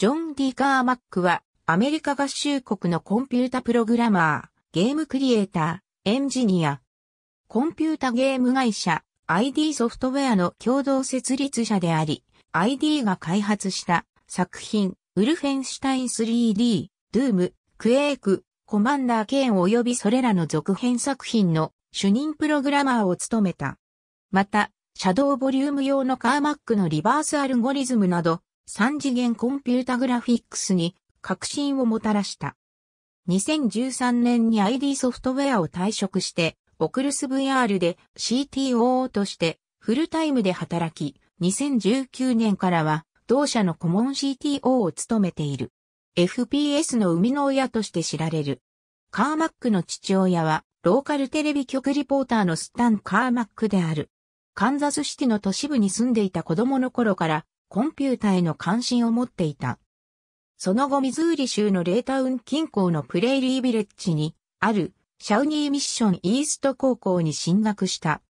ジョン・ディ・カーマックは、アメリカ合衆国のコンピュータプログラマー、ゲームクリエイター、エンジニア。コンピュータゲーム会社、ID ソフトウェアの共同設立者であり、ID が開発した作品、ウルフェンシュタイン 3D、ドゥーム、クエイク、コマンダーン。及びそれらの続編作品の主任プログラマーを務めた。また、シャドウボリューム用のカーマックのリバースアルゴリズムなど、三次元コンピュータグラフィックスに革新をもたらした。2013年に ID ソフトウェアを退職して、オクルス VR で CTOO としてフルタイムで働き、2019年からは同社の顧問 CTO を務めている。FPS の生みの親として知られる。カーマックの父親はローカルテレビ局リポーターのスタン・カーマックである。カンザスシティの都市部に住んでいた子供の頃からコンピュータへの関心を持っていた。その後ミズーリ州のレータウン近郊のプレイリービレッジにあるシャウニーミッションイースト高校に進学した。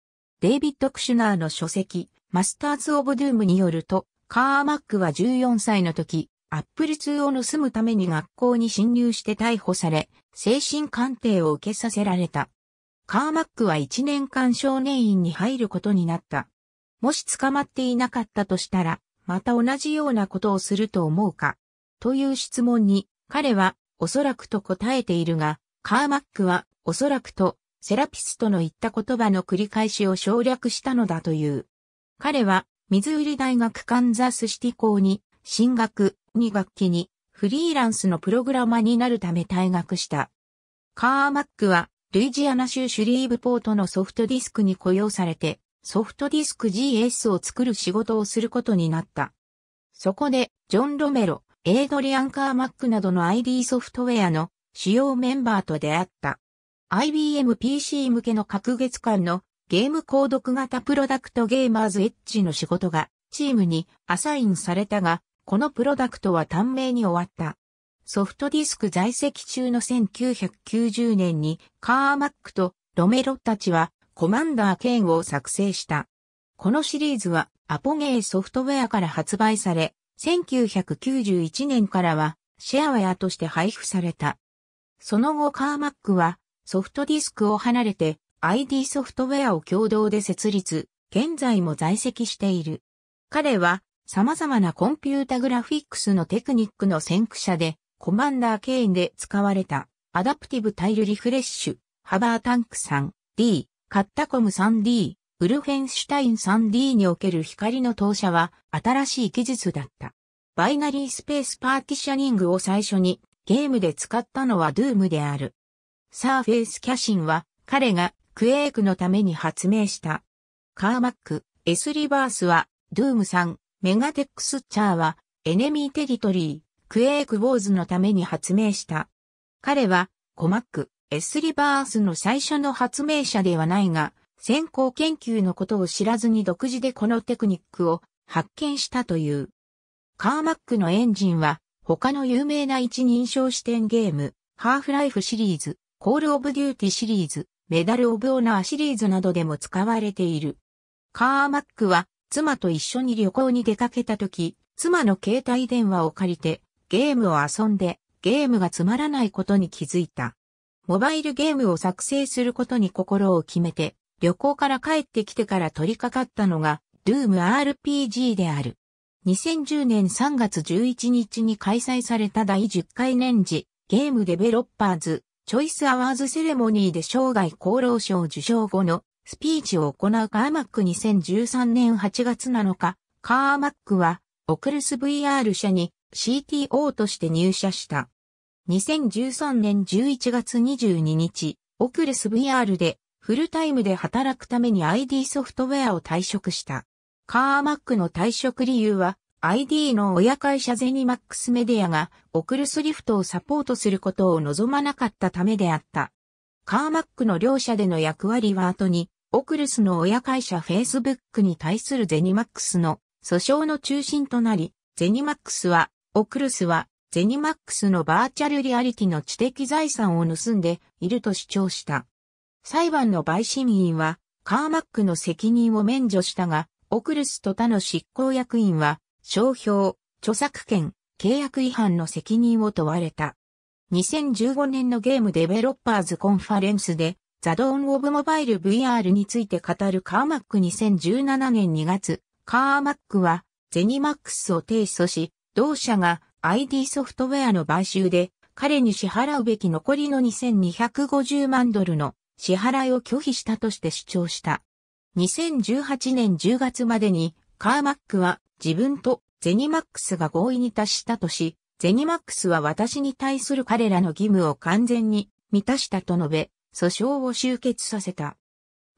デイビッド・クシュナーの書籍マスターズ・オブ・ドゥームによるとカーマックは14歳の時アップル2を盗むために学校に侵入して逮捕され精神鑑定を受けさせられた。カーマックは1年間少年院に入ることになった。もし捕まっていなかったとしたら、また同じようなことをすると思うかという質問に、彼はおそらくと答えているが、カーマックはおそらくとセラピストの言った言葉の繰り返しを省略したのだという。彼はミズーリ大学カンザスシティ校に進学2学期にフリーランスのプログラマーになるため退学した。カーマックはルイジアナ州シュリーブポートのソフトディスクに雇用されてソフトディスク GS を作る仕事をすることになった。そこで、ジョン・ロメロ、エイドリアン・カーマックなどの ID ソフトウェアの主要メンバーと出会った。IBM PC 向けの各月間のゲーム購読型プロダクトゲーマーズエッジの仕事がチームにアサインされたが、このプロダクトは短命に終わった。ソフトディスク在籍中の1990年にカーマックとロメロたちはコマンダー剣を作成した。このシリーズはアポゲーソフトウェアから発売され、1991年からはシェアウェアとして配布された。その後カーマックはソフトディスクを離れて ID ソフトウェアを共同で設立、現在も在籍している。彼は様々なコンピュータグラフィックスのテクニックの先駆者で、コマンダーケインで使われたアダプティブタイルリフレッシュ、ハバータンクさん、D、カッタコム 3D、ウルフェンシュタイン 3D における光の投射は新しい技術だった。バイナリースペースパーティシャニングを最初にゲームで使ったのはドゥームである。サーフェイスキャシンは彼がクエイクのために発明した。カーマック、S リバースはドゥーム3、メガテックスチャーはエネミーテリトリー、クエイクウォーズのために発明した。彼はコマック、S リバースの最初の発明者ではないが、先行研究のことを知らずに独自でこのテクニックを発見したという。カーマックのエンジンは、他の有名な一人称視点ゲーム、ハーフライフシリーズ、コールオブデューティシリーズ、メダルオブオナーシリーズなどでも使われている。カーマックは、妻と一緒に旅行に出かけた時、妻の携帯電話を借りて、ゲームを遊んで、ゲームがつまらないことに気づいた。モバイルゲームを作成することに心を決めて、旅行から帰ってきてから取り掛かったのが、ドゥーム RPG である。2010年3月11日に開催された第10回年次ゲームデベロッパーズチョイスアワーズセレモニーで生涯功労賞受賞後のスピーチを行うカーマック2013年8月7日、カーマックはオクルス VR 社に CTO として入社した。2013年11月22日、オクレス VR でフルタイムで働くために ID ソフトウェアを退職した。カーマックの退職理由は ID の親会社ゼニマックスメディアがオクルスリフトをサポートすることを望まなかったためであった。カーマックの両社での役割は後に、オクルスの親会社フェイスブックに対するゼニマックスの訴訟の中心となり、ゼニマックスは、オクルスはゼニマックスのバーチャルリアリティの知的財産を盗んでいると主張した。裁判の陪審員は、カーマックの責任を免除したが、オクルスと他の執行役員は、商標、著作権、契約違反の責任を問われた。2015年のゲームデベロッパーズコンファレンスで、ザドーンオブモバイル VR について語るカーマック2017年2月、カーマックはゼニマックスを提訴し、同社が ID ソフトウェアの買収で、彼に支払うべき残りの2250万ドルの支払いを拒否したとして主張した。2018年10月までに、カーマックは自分とゼニマックスが合意に達したとし、ゼニマックスは私に対する彼らの義務を完全に満たしたと述べ、訴訟を終結させた。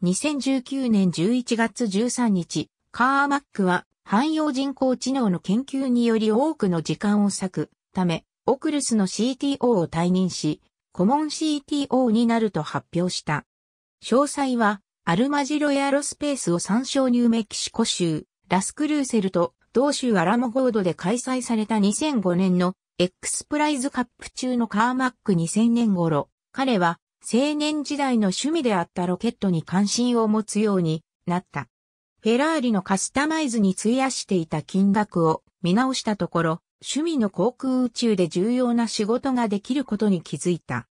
2019年11月13日、カーマックは汎用人工知能の研究により多くの時間を割くため、オクルスの CTO を退任し、顧問 CTO になると発表した。詳細は、アルマジロエアロスペースを参照ニューメキシコ州、ラスクルーセルと同州アラモゴードで開催された2005年の X プライズカップ中のカーマック2000年頃、彼は青年時代の趣味であったロケットに関心を持つようになった。フェラーリのカスタマイズに費やしていた金額を見直したところ、趣味の航空宇宙で重要な仕事ができることに気づいた。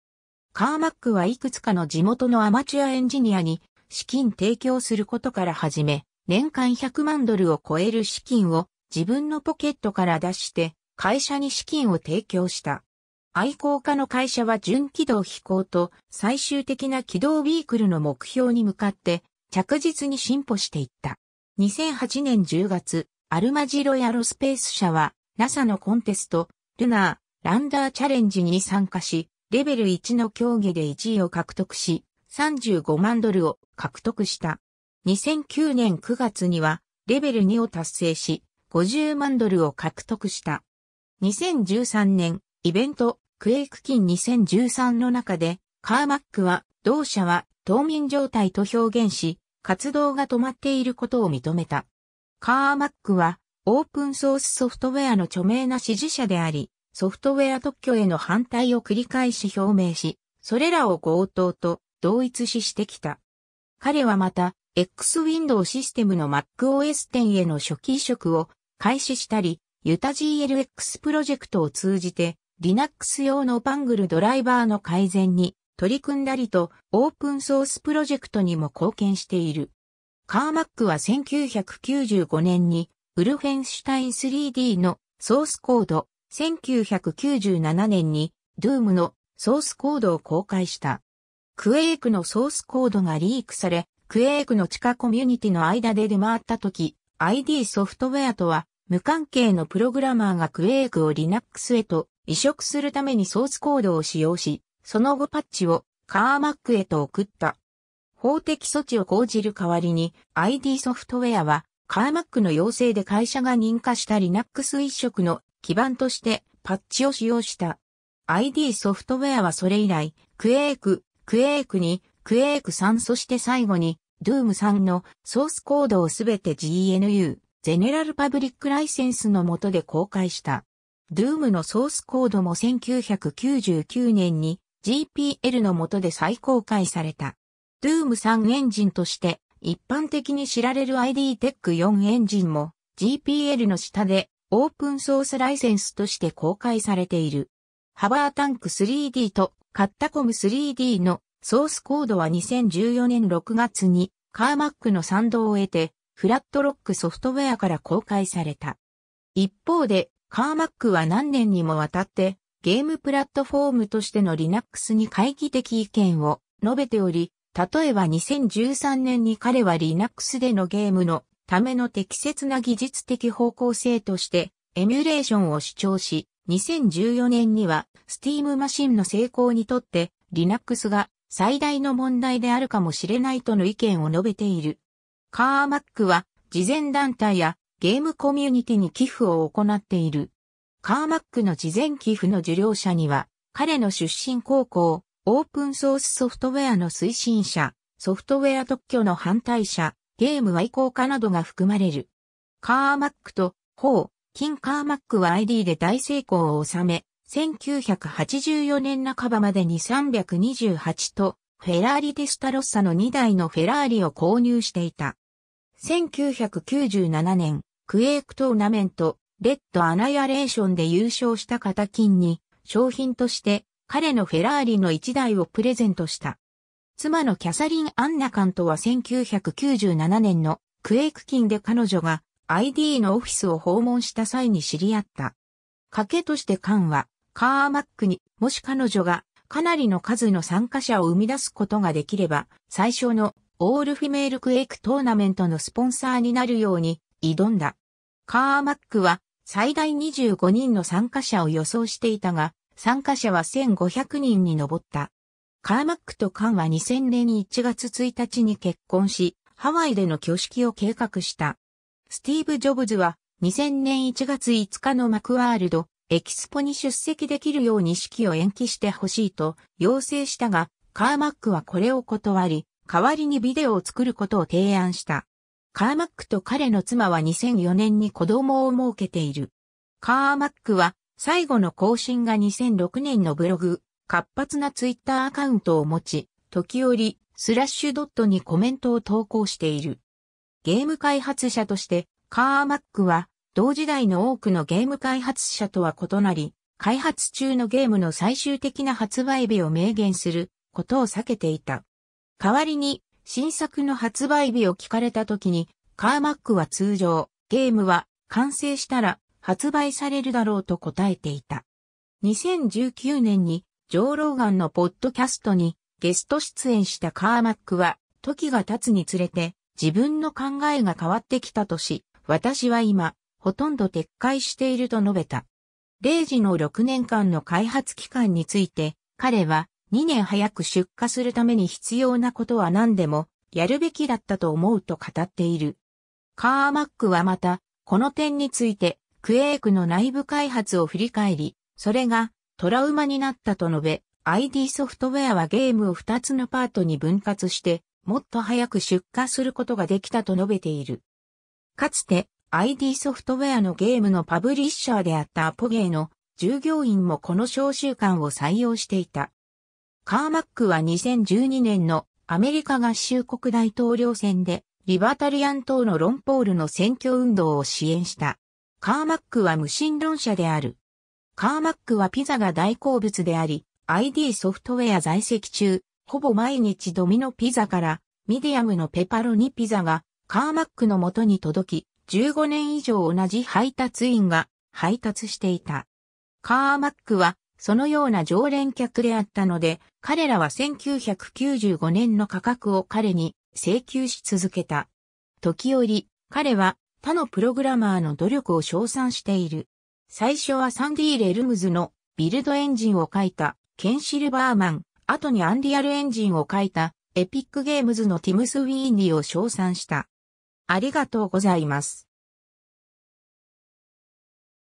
カーマックはいくつかの地元のアマチュアエンジニアに資金提供することから始め、年間100万ドルを超える資金を自分のポケットから出して会社に資金を提供した。愛好家の会社は準軌道飛行と最終的な軌道ビークルの目標に向かって着実に進歩していった。2008年10月、アルマジロヤロスペース社は NASA のコンテスト、ルナー、ランダーチャレンジに参加し、レベル1の競技で1位を獲得し、35万ドルを獲得した。2009年9月には、レベル2を達成し、50万ドルを獲得した。2013年、イベント、クエイク金2013の中で、カーマックは、同社は、冬眠状態と表現し、活動が止まっていることを認めた。カーマックは、オープンソースソフトウェアの著名な支持者であり、ソフトウェア特許への反対を繰り返し表明し、それらを強盗と同一視してきた。彼はまた、X ウィンドウシステムの MacOS 10への初期移植を開始したり、ユタ GLX プロジェクトを通じて、Linux 用のバングルドライバーの改善に取り組んだりとオープンソースプロジェクトにも貢献している。カーマックは1995年にウルフェンシュタイン 3D のソースコード、1997年にドゥームのソースコードを公開した。クエイクのソースコードがリークされ、クエイクの地下コミュニティの間で出回った時、ID ソフトウェアとは無関係のプログラマーがクエイクを Linux へと移植するためにソースコードを使用し、その後パッチをカーマックへと送った。法的措置を講じる代わりに ID ソフトウェアはカーマックの要請で会社が認可した Linux 一色の基盤としてパッチを使用した。ID ソフトウェアはそれ以来、クエイク、クエイクに、クエイク3そして最後に、ドーム m 3のソースコードをすべて GNU、ゼネラルパブリックライセンスの下で公開した。ド o o のソースコードも1999年に GPL の下で再公開された。Doom3 エンジンとして一般的に知られる IDTech4 エンジンも GPL の下でオープンソースライセンスとして公開されている。ハバータンク 3D とカッタコム 3D のソースコードは2014年6月にカーマックの賛同を得てフラットロックソフトウェアから公開された。一方でカーマックは何年にもわたってゲームプラットフォームとしての Linux に懐疑的意見を述べており、例えば2013年に彼は Linux でのゲームのための適切な技術的方向性としてエミュレーションを主張し、2014年には Steam マシンの成功にとって Linux が最大の問題であるかもしれないとの意見を述べている。カーマックは慈善団体やゲームコミュニティに寄付を行っている。カーマックの事前寄付の受領者には、彼の出身高校、オープンソースソフトウェアの推進者、ソフトウェア特許の反対者、ゲーム愛好家などが含まれる。カーマックと、ホー、キン・カーマックは ID で大成功を収め、1984年半ばまでに328と、フェラーリ・テスタロッサの2台のフェラーリを購入していた。1997年、クエークトーナメント、レッドアナイアレーションで優勝した片金に、商品として彼のフェラーリの1台をプレゼントした。妻のキャサリン・アンナカントは1997年のクエイク金で彼女が ID のオフィスを訪問した際に知り合った。賭けとしてカンはカーマックにもし彼女がかなりの数の参加者を生み出すことができれば最初のオールフィメールクエイクトーナメントのスポンサーになるように挑んだ。カーマックは最大25人の参加者を予想していたが、参加者は1500人に上った。カーマックとカンは2000年1月1日に結婚し、ハワイでの挙式を計画した。スティーブ・ジョブズは2000年1月5日のマクワールド、エキスポに出席できるように式を延期してほしいと要請したが、カーマックはこれを断り、代わりにビデオを作ることを提案した。カーマックと彼の妻は2004年に子供を設けている。カーマックは最後の更新が2006年のブログ、活発なツイッターアカウントを持ち、時折、スラッシュドットにコメントを投稿している。ゲーム開発者として、カーマックは、同時代の多くのゲーム開発者とは異なり、開発中のゲームの最終的な発売日を明言することを避けていた。代わりに、新作の発売日を聞かれた時に、カーマックは通常、ゲームは完成したら発売されるだろうと答えていた。2019年に、ジョー・ローガンのポッドキャストにゲスト出演したカーマックは、時が経つにつれて自分の考えが変わってきたとし、私は今、ほとんど撤回していると述べた。0時の6年間の開発期間について、彼は2年早く出荷するために必要なことは何でもやるべきだったと思うと語っている。カーマックはまた、この点について、クエークの内部開発を振り返り、それがトラウマになったと述べ、ID ソフトウェアはゲームを2つのパートに分割して、もっと早く出荷することができたと述べている。かつて、ID ソフトウェアのゲームのパブリッシャーであったアポゲーの従業員もこの召集官を採用していた。カーマックは2012年のアメリカ合衆国大統領選でリバタリアン党のロンポールの選挙運動を支援した。カーマックは無神論者である。カーマックはピザが大好物であり、ID ソフトウェア在籍中、ほぼ毎日ドミノピザからミディアムのペパロニピザがカーマックの元に届き、15年以上同じ配達員が配達していた。カーマックはそのような常連客であったので、彼らは1995年の価格を彼に請求し続けた。時折、彼は他のプログラマーの努力を称賛している。最初はサンディ・レルムズのビルドエンジンを書いたケン・シルバーマン、後にアンリアルエンジンを書いたエピックゲームズのティムス・ウィーニーを称賛した。ありがとうございます。